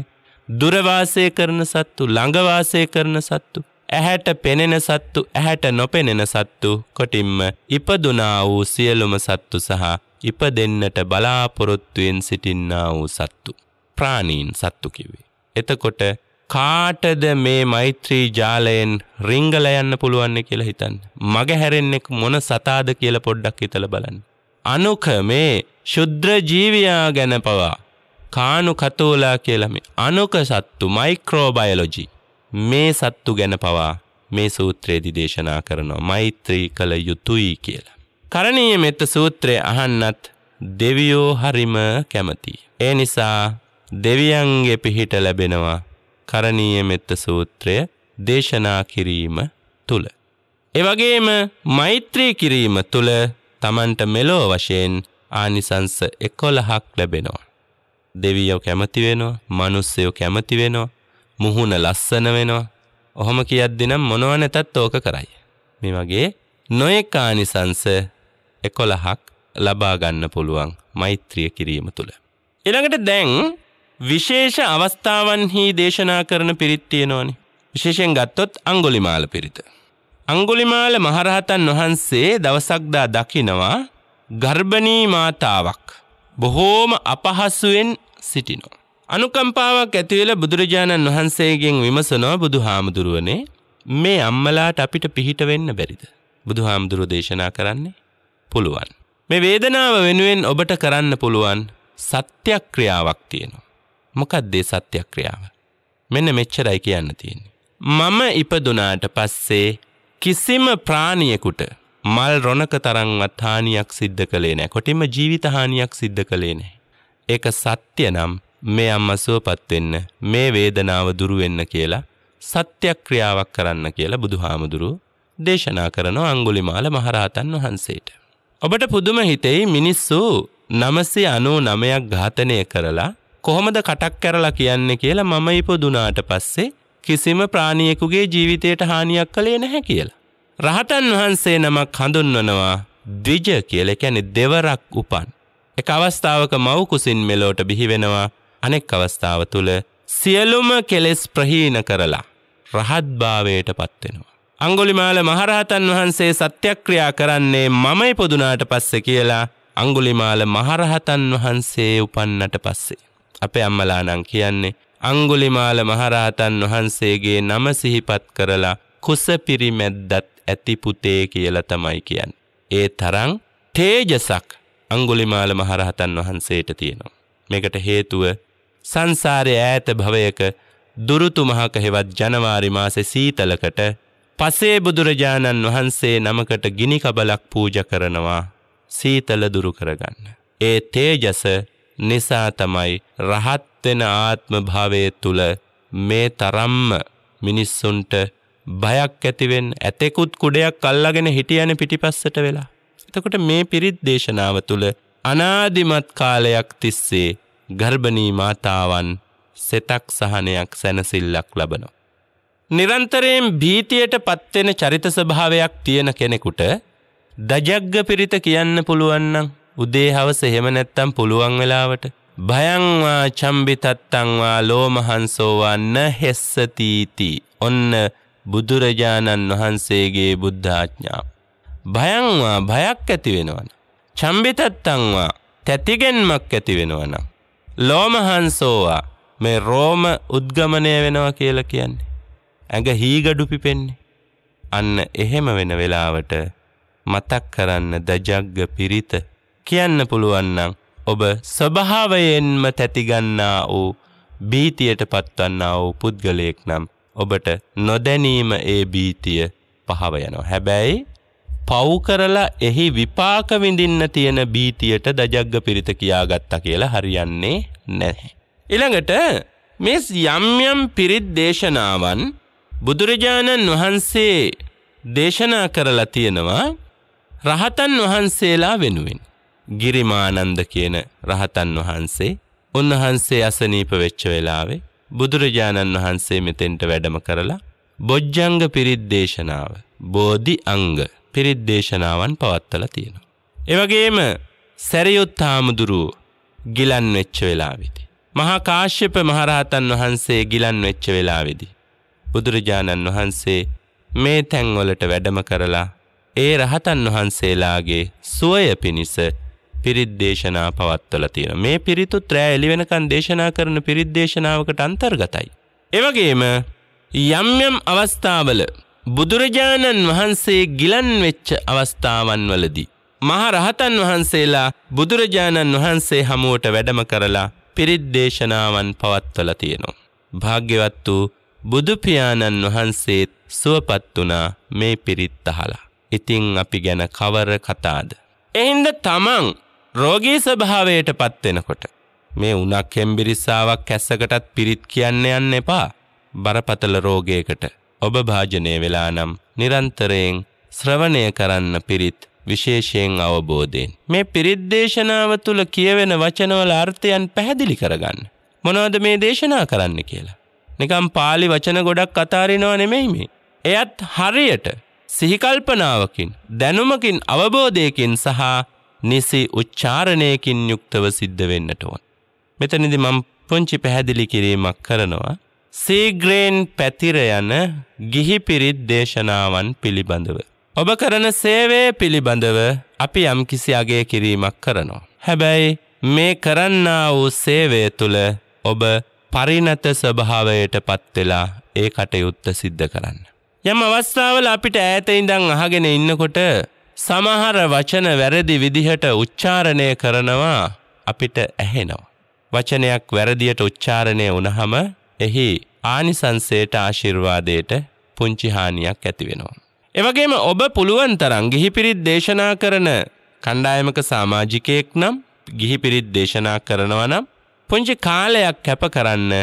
දුර වාසය කරන සත්තු ළඟ වාසය කරන සත්තු ඇහැට පෙනෙන සත්තු ඇහැට නොපෙනෙන සත්තු කොටින්ම ඉපදුනා වූ සියලුම සත්තු සහ ඉපදෙන්නට බලාපොරොත්තුෙන් සිටින්නා වූ සත්තු ප්‍රාණීන් සත්තු කිවේ එතකොට කාටද මේ මෛත්‍රී ජාලයෙන් රිංගල යන්න පුළුවන්නේ කියලා හිතන්න. මග හැරෙන්නෙක් මොන සතාද කියල පොඩ්ඩක් හිතල බලන්න. අනුක මේ ශුද්‍ර ජීවයා ගැන පවා කානු කතෝලා කියලම අනුක සත්තු මයික්‍රෝබයලොජි මේ සත්තු ගැන පවා මේ සූත්‍රයේදි දේශනා කරනවා මෛත්‍රී කළ යුතුයි කියලා. කරණීය මෙත්ත සූත්‍රය අහන්නත් දෙවියෝ හරිම කැමති. ඒ නිසා දෙවියන්ගේ පිහිට ලැබෙනවා කරණීය මෙත්ත සූත්‍රය දේශනා කිරීම තුල. එවගේම මෛත්‍රී කිරීම තුල Tamanට මෙලෝ වශයෙන් ආනිසංස 11ක් ලැබෙනවා. දෙවියෝ කැමති වෙනවා, මිනිස්සුયો කැමති වෙනවා, මුහුණ ලස්සන වෙනවා. ඔහොම කියද්දී නම් මොනව නැතත් ඕක කරයි. මේ වගේ නොඑක ආනිසංස 11ක් ලබා ගන්න පුළුවන් මෛත්‍රිය කිරීම තුල. ඊළඟට දැන් විශේෂ අවස්ථාවන්හි දේශනා කරන පිරිත් තියෙනවනේ. විශේෂයෙන් ගත්තොත් අංගුලිමාල පිරිත. අංගුලිමාල මහරහතන් වහන්සේ දවසක්දා දකිනවා ගර්භණී මාතාවක් බොහෝම අපහසුවෙන් සිටිනවා. අනුකම්පාවක් ඇතිවෙලා බුදුරජාණන් වහන්සේගෙන් විමසනවා බුදුහාමුදුරුවනේ මේ අම්මලාට අපිට පිහිට වෙන්න බැරිද? බුදුහාමුදුරුව දේශනා කරන්නේ පුළුවන්. මේ වේදනාව වෙනුවෙන් ඔබට කරන්න පුළුවන් සත්‍යක්‍රියාවක් තියෙනවා. මොකක්දේ සත්‍යක්‍රියාව. මෙන්න මෙච්චරයි කියන්න තියෙන්නේ. මම ඉපදුනාට පස්සේ කිසිම ප්‍රාණියෙකුට මල් රොණක තරංවත් හානියක් සිද්ධ කළේ නෑ කොටිම ජීවිත හානියක් සිද්ධ කළේ නෑ. ඒක සත්‍ය නම් මේ අම්ම සුවපත් වෙන්න මේ වේදනාව දුරු වෙන්න කියලා සත්‍යක්‍රියාවක් කරන්න කියලා බුදුහාමුදුරු දේශනා කරන අඟුලිමාල මහරහතන් වහන්සේට. ඔබට පුදුම හිතෙයි මිනිස්සු නමසේ අනූ නමයක් ඝාතනය කරලා කොහොමද කටක් කැරලා කියන්නේ කියලා මම ඉපදුනාට පස්සේ කිසිම ප්‍රාණියෙකුගේ ජීවිතයට හානියක් කළේ නැහැ කියලා. රහතන් වහන්සේ නමක් හඳුන්වනවා ද්විජ කියලා කියන්නේ දෙවරක් උපන්. එක අවස්ථාවක මව් කුසින් මෙලොවට බිහි වෙනවා අනෙක් අවස්ථාව තුල සියලුම කෙලෙස් ප්‍රහීන කරලා රහත්භාවයට පත් වෙනවා. අඟුලිමාල මහරහතන් වහන්සේ සත්‍යක්‍රියා කරන්නේ මම ඉපදුනාට පස්සේ කියලා අඟුලිමාල මහරහතන් වහන්සේ උපන්නට පස්සේ අපේ අම්මලානම් කියන්නේ අංගුලිමාල මහරහතන් වහන්සේගේ නම සිහිපත් කරලා කුස පිරිමැද්දත් ඇති පුතේ කියලා තමයි කියන්නේ. ඒ තරම් තේජසක් අංගුලිමාල මහරහතන් වහන්සේට තියෙනවා. මේකට හේතුව සංසාරයේ ඈත භවයක දුරුතු මහක හෙවත් ජනවාරි මාසේ සීතලකට පසේ බුදුරජාණන් වහන්සේ නමකට ගිනි කබලක් පූජ කරනවා සීතල දුරු කරගන්න. ඒ තේජස නිසා තමයි රහත් වෙන ආත්ම භාවයේ තුල මේ තරම්ම මිනිස්සුන්ට බයක් ඇතිවෙන් ඇතෙකුත් කුඩයක් අල්ලාගෙන හිටියන පිටිපස්සට වෙලා. එතකොට මේ පිරිත් දේශනාව තුළ අනාදිමත් කාලයක් තිස්සේ ගර්භණී මාතාවන් සෙතක් සහනයක් සැනසිල්ලක් ලබනවා. නිරන්තරයෙන් භීතියට පත්වෙන චරිත ස්වභාවයක් තියෙන කෙනෙකුට දජග්ග පිරිත කියන්න පුළුවන්නම් උදේ හවස එහෙම නැත්තම් පුළුවන් වෙලාවට භයං වා චම්බිතත්තං වා ලෝමහංසෝ වන්න හෙස්සතිති ඔන්න බුදුරජාණන් වහන්සේගේ බුද්ධ ආඥාව භයං වා භයක් ඇති වෙනවනම් චම්බිතත්තං වා තැතිගෙන්මක් ඇති වෙනවනම් ලෝමහංසෝවා මේ රෝම උද්ගමනය වෙනවා කියලා කියන්නේ ඇඟ හීගඩු පිපෙන්නේ අන්න එහෙම වෙන වෙලාවට මතක් කරන්න දජග්ග පිරිත කියන්න පුළුවන්නම් ඔබ ස්වභාවයෙන්ම තැතිගන්නා වූ බීතියට පත්වන්නා වූ පුද්ගලයෙක් නම් ඔබට නොදැනීම ඒ බීතිය පහව යනවා. හැබැයි පව් කරලා එහි විපාක විඳින්න තියෙන බීතියට දජග්ග පිරිත කියාගත්තා කියලා හරියන්නේ නැහැ. ඊළඟට මේ යම් යම් පිරිත් දේශනාවන් බුදුරජාණන් වහන්සේ දේශනා කරලා තියෙනවා රහතන් වහන්සේලා වෙනුවෙන්. ගිරිමානන්ද කියන රහතන් වහන්සේ උන්වහන්සේ අසනීප වෙච්ච වෙලාවේ බුදුරජාණන් වහන්සේ මෙතෙන්ට වැඩම කරලා බොජ්ජංග පිරිත් දේශනාව බෝධි අංග පිරිත් දේශනාවන් පවත්වලා තියෙනවා. ඒ වගේම සැරියුත් හාමුදුරුව ගිලන් වෙච්ච වෙලාවේදී මහා කාශ්‍යප මහරහතන් වහන්සේ ගිලන් වෙච්ච වෙලාවේදී බුදුරජාණන් වහන්සේ මේ තැන්වලට වැඩම කරලා ඒ රහතන් වහන්සේලාගේ සුවය පිණිස පිරිත් දේශනා පවත්වලා තියෙනවා. මේ පිරිතුත් රෑ එළි වෙනකන් දේශනා කරන පිරිත් දේශනාවකට අන්තර්ගතයි. ඒ වගේම යම් යම් අවස්ථාවල බුදුරජාණන් වහන්සේ ගිලන් වෙච්ච අවස්ථාවන් වලදී මහ රහතන් වහන්සේලා බුදුරජාණන් වහන්සේ හමුවට වැඩම කරලා පිරිත් දේශනාවන් පවත්වලා තියෙනවා. භාග්‍යවත් වූ බුදුපියාණන් වහන්සේත් සුවපත් වුණා මේ පිරිත් අහලා. ඉතින් අපි ගැන කවර කතාද. එහින්ද තමන් රෝගී ස්වභාවයට පත්වෙනකොට මේ උණක් හෙම්බිරිස්සාවක් කැස්සකටත් පිරිත් කියන්න යන්න එපා. බරපතල රෝගයකට ඔබ භාජනය වෙලා නම් නිරන්තරයෙන් ශ්‍රවණය කරන්න පිරිත් විශේෂයෙන් අවබෝධයෙන් මේ පිරිත් දේශනාව තුල කියවෙන වචනවල අර්ථයන් පැහැදිලි කරගන්න. මොනවද මේ දේශනා කරන්න කියලා? නිකම් පාලි වචන ගොඩක් අතාරිනව නෙමෙයි මේ. එයත් හරියට සිහිකල්පනාවකින් දැනුමකින් අවබෝධයකින් සහ නිසි උච්චාරණයකින් යුක්තව සිද්ධ වෙන්නට ඕන. මෙතනිදි මම පුංචි පැහැදිලි කිරීමක් කරනවා. සීග්‍රේන් පැතිර යන ගිහි පිරිත් දේශනාවන් පිළිබඳව. ඔබ කරන සේවය පිළිබඳව අපි යම්කිසි අගේ කිරීමක් කරනවා. හැබැයි මේ කරන්නා වූ සේවය තුළ ඔබ පරිනත ස්වභාවයට පත්වෙලා ඒ කටයුත්ත සිද්ධ කරන්න. යම් අවස්ථාවල අපිට ඈත ඉඳන් අහගෙන ඉන්නකොට සමහර වචන වැරදි විදිහට උච්චාරණය කරනවා අපිට ඇහෙනවා. වචනයක් වැරදියට උච්චාරණය වුණහම එහි ආනිසංසයට ආශිර්වාදයට පුංචි හානියක් ඇති වෙනවා. එවගේම ඔබ පුළුවන් තරම් ගිහිපිරිත් දේශනා කරන කණ්ඩායමක සමාජිකයෙක් නම් ගිහිපිරිත් දේශනා කරනවා නම් පුංචි කාලයක් කැප කරන්න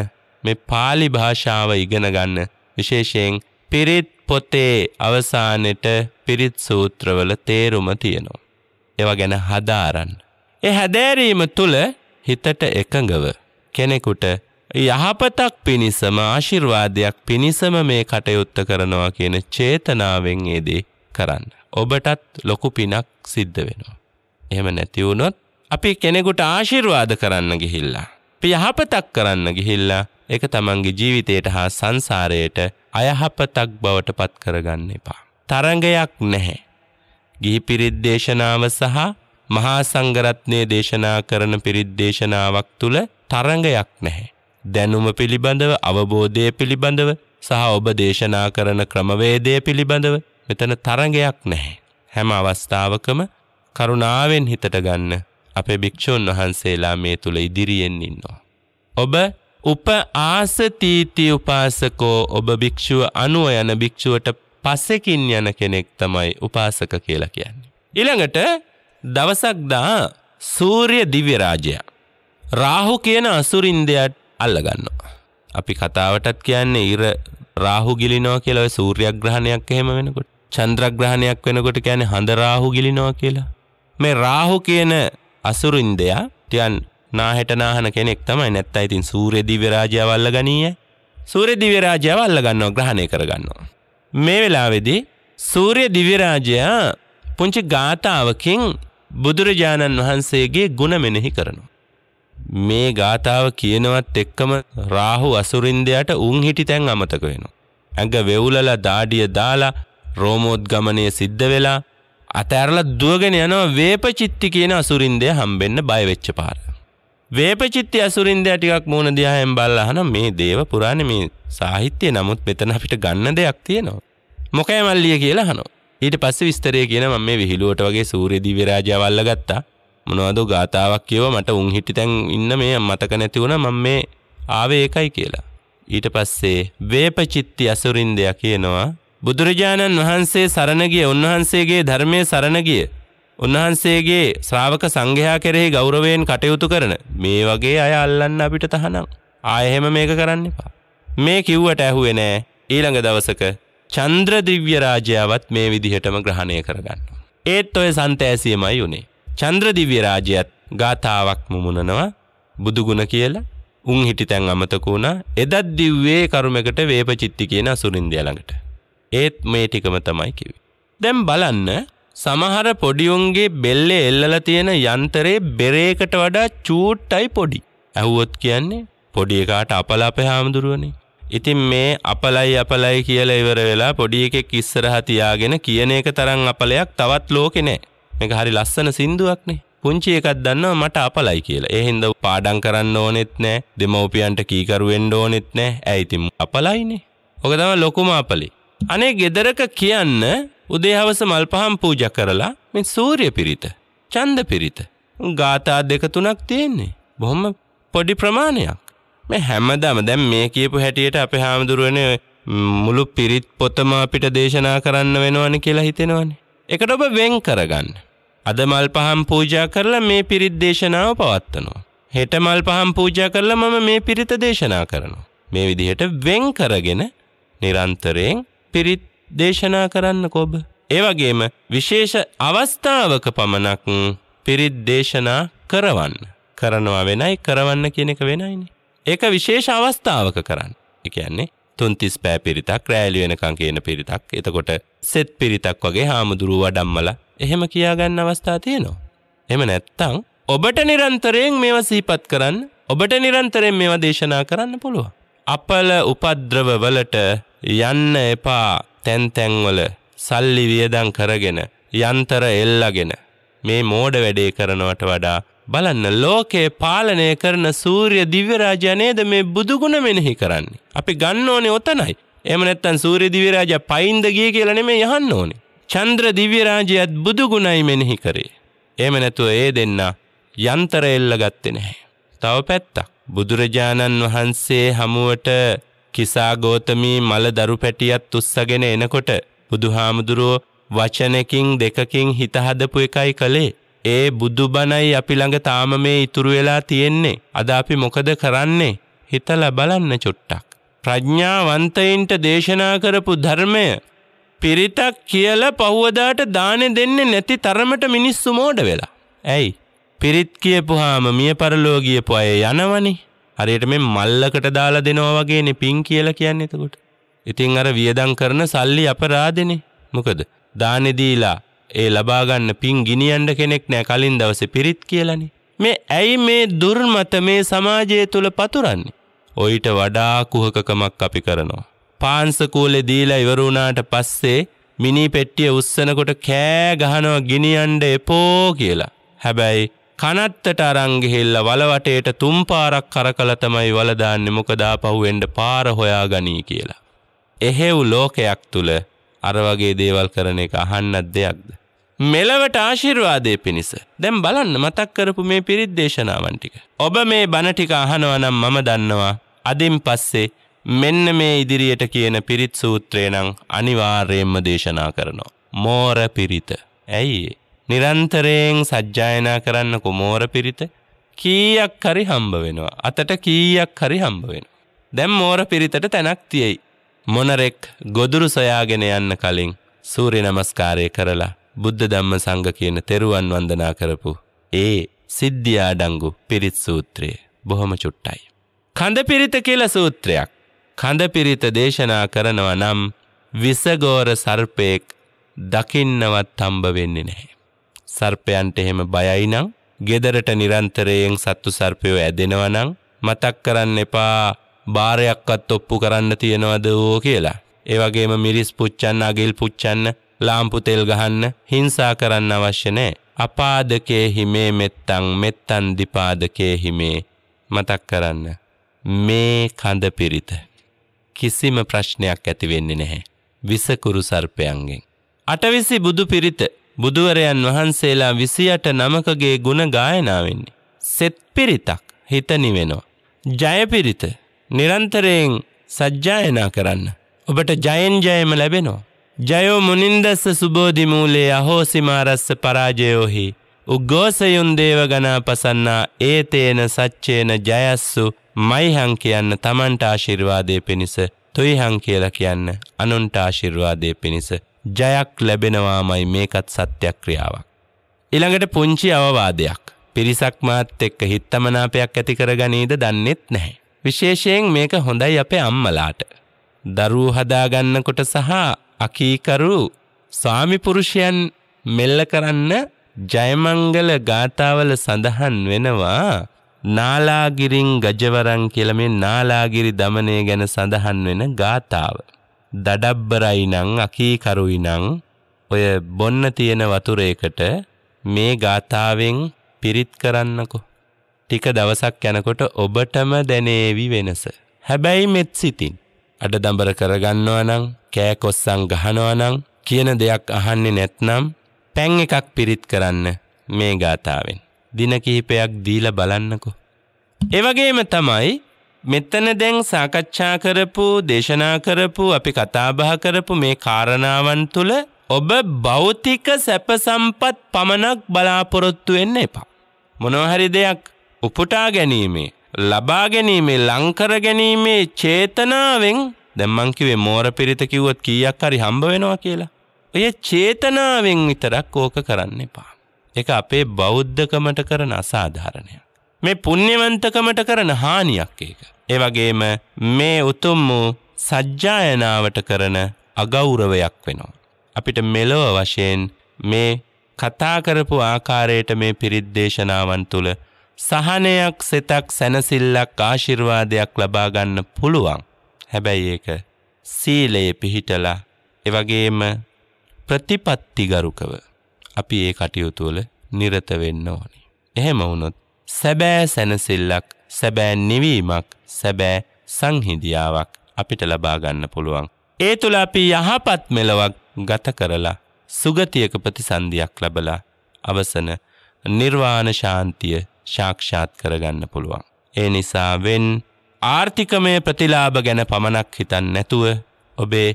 මේ පාලි භාෂාව ඉගෙන ගන්න විශේෂයෙන් පිරිත් පොතේ අවසානෙට පිරිත් සූත්‍රවල තේරුම තියෙනවා. ඒවා ගැන හදාරන්න. ඒ හැදෑරීම තුළ හිතට එකඟව කෙනෙකුට යහපතක් පිණිසම ආශිර්වාදයක් පිණිසම මේ කටයුත්ත කරනවා කියන චේතනාවෙන් ඒදේ කරන්න. ඔබටත් ලොකු පිනක් සිද්ධ වෙනවා. එහෙම නැතිවුණොත් අපි කෙනෙකුට ආශිර්වාද කරන්න ගිහිල්ලා. යහපතක් කරන්න ගිහිල්ලා එක තමන්ගේ ජීවිතයට හා සංසාරයට අයහපතක් බවට පත් කරගන්න එපා. තරඟයක් නැහැ. ගිහි පිරිත් දේශනාව සහ මහා සංගරත්නය දේශනා කරන පිරිත් දේශනාවක් තුළ තරඟයක් නැහැ. දැනුම පිළිබඳව අවබෝධය පිළිබඳව සහ ඔබ දේශනා කරන ක්‍රමවේදය පිළිබඳව මෙතන තරඟයක් නැහැ. හැම අවස්ථාවකම කරුණාවෙන් හිතට ගන්න අපේ භික්‍ෂූන් වහන්සේලා මේ තුළ ඉදිරියෙන් ඉන්නවා. ඔබ උප ආසතීති උපාසකෝ ඔබ භික්‍ෂුව අනුව යන භික්‍ෂුවට පස්සෙකින් යන කෙනෙක් තමයි උපාසක කියලා කියන්නේ. ඉළඟට දවසක්දා සූරිය දිව්‍යරාජය. රාහු කියන අසුරින්දයට අල්ලගන්නවා. අපි කතාවටත් කියන්නේ ඉර රාහු ගිලිනවා කියලා ඔය සූර්යග්‍රහණයක් එහෙම වෙනකොට චන්ද්‍රග්‍රහණයක් වෙනකොට කියන්නේ හඳ රාහු ගිලිනවා කියලා. මේ රාහු කියන අසුරින්දයා ටියන් නාහෙටනාහන කෙනෙක් තමයි නැත්තා ඉතින් සූර්ය දිව්‍ය රාජ්‍යය වල්ල ගනීය සූර්ය දිව්‍ය රාජ්‍යය වල්ල ගන්නවා ග්‍රහණය කරගන්නවා මේ වෙලාවේදී සූර්ය දිව්‍ය රාජ්‍යය පුංචි ගාතාවකින් බුදුරජාණන් වහන්සේගේ ගුණ මෙනෙහි කරනවා මේ ගාථාව කියනවත් එක්කම රාහු අසුරින්දයට උන් හිටි තැන් අමතක වෙනවා. ඇඟ වෙවුලලා දාඩිය දාලා රෝමෝද්ගමනය සිද්ධ වෙලා අතඇරල දුවගෙන යනවා වේපචිත්ති කියන අසුරින්දය හම්බෙන්න බයවෙච්ච පාර. වේපචිත්ති අසුරින්දය ටිකක් මූුණ දිහායෙන් බල්ලහන මේ දේව පුරාණ මේ සාහිත්‍යය නමුත් මෙතන අපිට ගන්න දෙයක් තියෙනවා. මොකෑ මල්ලිය කියලා හනෝ. ඊට පස්ස විස්තරය කියන ම මේ විහිලුවට වගේ සූරෙදී විරාජාවල්ල ගත්තා මොනවද ගාතාවක් කියව මට උන් හිටි තැන් ඉන්න මේ මතක නැතිවුණ මං මේ ආවේ ඒකයි කියලා. ඊට පස්සේ වේපචිත්ති අසුරින්දය කියනවා බුදුරජාණන් වහන්සේ සරණගිය උන්වහන්සේගේ ධර්මය සරණගිය උන්වහන්සේගේ ශ්‍රාවක සංඝයා කෙරෙහි ගෞරවයෙන් කටයුතු කරන මේ වගේ අය අල්ලන්න අපිට තහනම් ආයෙහෙම මේක කරන්න එපා මේ කිව්වට ඇහුවේ නෑ ඊළඟ දවසක චන්ද්‍ර දිව්‍ය රාජ්‍යාවත් මේ විදිහටම ග්‍රහණය කරගන්න ඒත් ඔය සන්තෑසියමයි උනේ චන්ද්‍ර දිව්‍ය රාජ්‍යයත් ගාථාවක් මුමුණනවා බුදුගුණ කියලා උන් හිටි තැන් අමතක වුණා එදත් දිව්වේ කරුමකට වේපචිත්ති කියන අසුරින්දිය ළඟට ඒත් මේ ටිකම තමයි කිවි. දැම් බලන්න සමහර පොඩියුන්ගේ බෙල්ලේ එල්ලලා තියෙන යන්තරේ බෙරේකට වඩා චූට්ටයි පොඩි. ඇහුවොත් කියන්නේ පොඩි එකාට අපල අපේ හාමුදුරුවනේ. ඉතින් මේ අපලයි අපලයි කියලා ඉවර වෙලා පොඩි එකෙක් ඉස්සරහා තියාගෙන කියන එක තරම් අපලයක් තවත් ලෝකේ නැහැ. මේක හරි ලස්සන සින්දුවක්නේ. පුංචි එකක් දන්නවා මට අපලයි කියලා. ඒ හින්දා පාඩම් කරන්න ඕනෙත් නැහැ. දෙමව්පියන්ට කීකරු වෙන්න ඕනෙත් නැහැ. ඇයි ඉතින් අපලයිනේ. ඔක තමයි ලොකුම අපලේ. අනේ ගෙදරක කියන්න උදේ හවස මල් පහන් පූජා කරලා මේ සූර්ය පිරිත, ඡන්ද පිරිත, ගාථා දෙක තුනක් තියෙන්නේ. බොහොම පොඩි ප්‍රමාණයක්. මේ හැමදාම දැන් මේ කියපු හැටියට අපේ හාමුදුරුවනේ මුළු පිරිත් පොතම අපිට දේශනා කරන්න වෙනවනේ කියලා හිතෙනවනේ. ඒකට ඔබ වෙන් කරගන්න. අද මල් පහන් පූජා කරලා මේ පිරිත් දේශනාව පවත්වනවා. හෙට මල් පහන් පූජා කරලා මම මේ පිරිත දේශනා කරනවා. මේ විදිහට වෙන් කරගෙන නිරන්තරයෙන් පිරිත් දේශනා කරන්න කොබ. ඒවගේම විශේෂ අවස්ථාවක පමණක් පිරිත් දේශනා කරවන්න. කරනවා වෙනයි කරවන්න කියන එක වෙනයිනි. ඒක විශේෂ අවස්ථාවක කරන්න. එකන්නේ තුන්තිස් පෑ පිරිතක් රෑලි වෙනකං කියන පිරිතක් එතකොට සෙත් පිරිතක් වගේ හාමුදුරුව වඩම්මල එහෙම කියාගන්න අවස්ථා තියෙනවා. එම නැත්තං ඔබට නිරන්තරයෙන් මේව සීපත් කරන්න ඔබට නිරන්තරයෙන් මේවා දේශනා කරන්න පුළුව. අපල උපද්‍රව වලට යන්න එපා තැන් තැන්වල සල්ලි වියදම් කරගෙන යන්තර එල්ලගෙන මේ මෝඩ වැඩේ කරනවට වඩා බලන්න ලෝකේ පාලනය කරන සූර්ය දිව්‍ය රාජයා නේද මේ බුදුගුණ මෙනෙහි කරන්නේ. අපි ගන්න ඕනේ ඔතනයි. එහෙම නැත්නම් සූර්ය දිව්‍ය රාජයා පයින්ද ගියේ කියලා නෙමෙයි යහන්න ඕනේ. චන්ද්‍ර දිව්‍ය රාජයාත් බුදුගුණයි මෙනෙහි කරේ. එහෙම නැතුව ඒ දෙන්න යන්තර එල්ලගත්තේ නැහැ. තව පැත්තක් බුදුරජාණන් වහන්සේ හමුවට කිසා ගෝතමී මල දරු පැටියත් උස්සගෙන එනකොට බුදුහාමුදුරුවෝ වචනකින් දෙකකින් හිත හදපු එකයි කළේ. ඒ බුදුබණයි අපි ළඟ තාම මේ ඉතුරු වෙලා තියෙන්නේ. අද අපි මොකද කරන්නේ? හිතලා බලන්න චුට්ටක්. ප්‍රඥාවන්තයින්ට දේශනා කරපු ධර්මය පිරිතක් කියලා පහුවදාට දානෙ දෙන්නේ නැති තරමට මිනිස්සු මෝඩ වෙලා. ඇයි? පිරිත් කියපුහාම මිය පරලෝගියපු අය යනවනේ. හරියට මේ මල්ලකට දාලා දෙනවා වගේනේ පින් කියලා කියන්නේ එතකොට. ඉතින් අර වියදම් කරන සල්ලි අපරාධෙනේ. මොකද දානේ දීලා ඒ ලබා ගන්න පින් ගිනියන්න කෙනෙක් නෑ කලින් දවසේ පිරිත් කියලානේ. මේ ඇයි මේ දුර්මත මේ සමාජය තුල පතුරන්නේ? ඔයිට වඩා කුහකකමක් අපි කරනවා. පාන්සකූලේ දීලා ඉවර වුණාට පස්සේ මිනි පෙට්ටිය උස්සනකොට කෑ ගහනවා ගිනියන්න එපෝ කියලා. හැබැයි කනත්තට අරංගෙහෙල්ල වලවටේට තුම්පාරක් කරකල තමයි වලදාන්න මොකදා පහුවෙන්ඩ පාර හොයා ගනී කියලා. එහෙව් ලෝකයක් තුළ අරවගේ දේවල් කරන එක අහන්නත් දෙයක්ද. මෙලවට ආශිර්වාදය පිණිස දැම් බලන්න මතක් කරපු මේ පිරිත් දේශනාවන්ටික. ඔබ මේ බණටික අහනවනම් මම දන්නවා අදින් පස්සේ මෙන්න මේ ඉදිරියට කියන පිරිත් සූත්‍රය නං අනිවාර්යෙන්ම දේශනා කරනවා. මෝර පිරිත. ඇයි ඒ? නිරන්තරයෙන් සජ්ජායනා කරන්න කුමෝර පිරිත කීයක් හරි හම්බ වෙනවා. අතට කීයක් හරි හම්බ වෙනවා. දැම් මෝර පිරිතට තැනක් තියෙයි. මොනරෙක් ගොදුරු සොයාගෙන යන්න කලින් සූරි නමස්කාරය කරලා බුද්ධ ධම්ම සංඝ කියන තෙරුවන් වන්දනා කරපු ඒ සිද්ධියාඩංගු පිරිත් සූත්‍රය බොහොම චුට්ටයි. කඳ පිරිත කියල සූත්‍රයක් කඳ පිරිත දේශනා කරනවා නම් විසගෝර සර්පයෙක් දකින්නවත් තම්බ වෙන්නේ නැහැ. සර්පයන්ට එහෙම බයයි නම් ගෙදරට නිරන්තරයෙන් සත්තු සර්පයෝ ඇදෙනවා නම් මතක් කරන්න එපා බාරයක්වත් ඔප්පු කරන්න තියනවද ඕ කියලා. ඒ වගේම මිරිස් පුච්චන්න, අගිල් පුච්චන්න, ලාම්පු තෙල් ගහන්න, හිංසා කරන්න අවශ්‍ය නැහැ. අපාදකේ හිමේ මෙත්තං මෙත්තන් දිපාදකේ හිමේ මතක් කරන්න. මේ කඳ පිරිත. කිසිම ප්‍රශ්නයක් ඇති වෙන්නේ නැහැ. විසකුරු සර්පයන්ගෙන්. අටවිසි බුදු පිරිත බුදුවරයන් වහන්සේලා 28 නමකගේ ගුණ ගායනා වෙන්නේ. සෙත් පිරිතක් හිත නිවෙනවා. ජය පිරිත නිරන්තරයෙන් සජ්ජායනා කරන්න. ඔබට ජයෙන් ජයම ලැබෙනවා. ජයෝ මුනින්දස්ස සුබෝධි මූලේ අහෝසිමාරස්ස පරාජයෝහි උග්ගෝසයුන් දේව ගනා පසන්නා ඒතේන සච්චේන ජයස්සු මයිහං කියන්න තමන්ට ආශිර්වාදය පිණිස තුයිහං කියලා කියන්න අනුන්ට ආශිර්වාදය පිණිස ජයක් ලැබෙනවාමයි මේකත් සත්‍යක්‍රියාවක්. ඊළඟට පුංචි අවවාදයක්. පිරිසක් මාත් එක්ක හිත්තමනාපයක් ඇති කරගනීද දන්නෙත් නැහැ. විශේෂයෙන් මේක හොඳයි අපේ අම්මලාට. දරූ හදාගන්නකොට සහ අකීකරු ස්වාමිපුරුෂයන් මෙල්ල කරන්න ජයමංගල ගාථාවල සඳහන් වෙනවා නාලාගිරින් ගජවරන් කියල මේ නාලාගිරි දමනය ගැන සඳහන් වෙන ගාථාව. දඩබ්බරයි නං අකීකරුයි නං ඔය බොන්න තියෙන වතුරේකට මේ ගාථාවෙන් පිරිත් කරන්නකෝ. ටික දවසක් යනකොට ඔබටම දැනේවි වෙනස. හැබැයි මෙත් සිතින් අඩදඹර කරගන්නවා නම් කෑකොස්සන් ගහනවා නම් කියන දෙයක් අහන්නේ නැත්නම් පැන් එකක් පිරිත් කරන්න මේ ගාථාවෙන්. දින කිහිපයක් දීලා බලන්නකෝ. ඒ වගේම තමයි මෙතන දැන් සාකච්ඡා කරපු දේශනා කරපු අපි කතාබහ කරපු මේ කාරණාවන් තුළ ඔබ භෞතික සැප සම්පත් පමණක් බලාපොරොත්තු වෙන්න එපා. මොනොහරි දෙයක් උපුටා ගැනීමේ ලබා ගැනීමේ ලංකර ගැනීමේ චේතනාවෙන් දැම්මංකිවේ මෝර පිරිත කිව්වොත් කීයක් හරි හම්බ වෙනවා කියලා. ඔය චේතනාවෙන් විතරක් ඕක කරන්න එපා. එක අපේ බෞද්ධකමට කරන අසාධාරණයක්. මේ පුණ්‍යවන්තකමට කරන හානියක් ඒක. ඒ වගේම මේ උතුම් වූ සජ්ජායනාවට කරන අගෞරවයක් වෙනවා. අපිට මෙලොව වශයෙන් මේ කතා කරපු ආකාරයට මේ පිරිත් දේශනාවන් තුළ සහනයක් සිතක් සැනසිල්ලක් ආශිර්වාදයක් ලබා ගන්න පුළුවන්. හැබැයි ඒක සීලයේ පිහිටලා ඒ වගේම ප්‍රතිපත්තිගරුකව අපි ඒ කටයුතු වල නිරත වෙන්න ඕනි. එහෙම වුණොත් සැබෑ සැනසෙල්ලක් සැබෑ නිවීමක් සැබෑ සංහිදියාවක් අපිට ලබාගන්න පුළුවන්. ඒ තුළ අපි යහපත් මෙලවක් ගත කරලා සුගතියක ප්‍රතිසන්ධියක් ලබලා අවසන නිර්වාණ ශාන්තිය ශාක්ෂාත් කරගන්න පුළුවන්. ඒ නිසා වෙන් ආර්ථිකමය ප්‍රතිලාභ ගැන පමණක් හිතන් නැතුව ඔබේ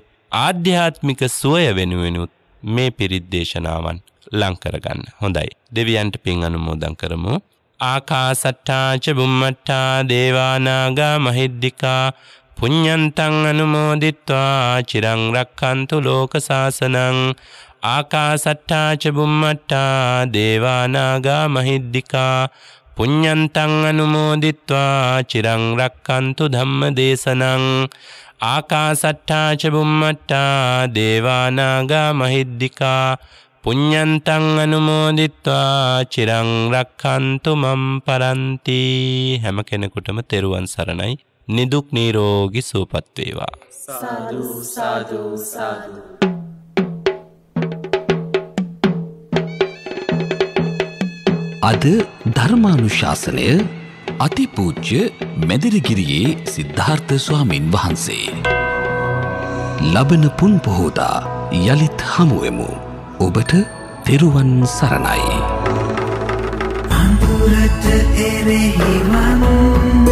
ආධ්‍යාත්මික සුවය වෙනුවෙනුත් මේ පිරිද්දේශනාවන් ලංකරගන්න හොඳයි. දෙවියන්ට පින් අනුමෝදන් කරමු. ආකාසට්ටාච බුම්මට්ටා දේවානාගා මහිද්దికා පුඤ්ඤන්තං අනුමෝදිත්වා චිරං රක්칸තු ලෝක සාසනං ආකාසට්ටාච බුම්මට්ටා දේවානාගා මහිද්దికා පුඤ්ඤන්තං අනුමෝදිත්වා චිරං රක්칸තු ධම්ම දේශනං ආකාසට්ටාච බුම්මට්ටා දේවානාගා මහිද්దికා පුඤ්ඤන්තං අනුමෝදිත්වා චිරං රක්ඛන්තු මම් පරන්ති හැම කෙනෙකුටම තෙරුවන් සරණයි නිදුක් නිරෝගී සුවපත් වේවා සාදු සාදු සාදු අද ධර්මානුශාසනය අතිපූජ්‍ය මැදිරිගිරියේ සිද්ධාර්ථ ස්වාමින් වහන්සේ ලබන පුන් පොහෝදා යළිත් හමුවෙමු ඔබට තෙරුවන් සරණයි. අම්පුරට එරෙහිවමුම්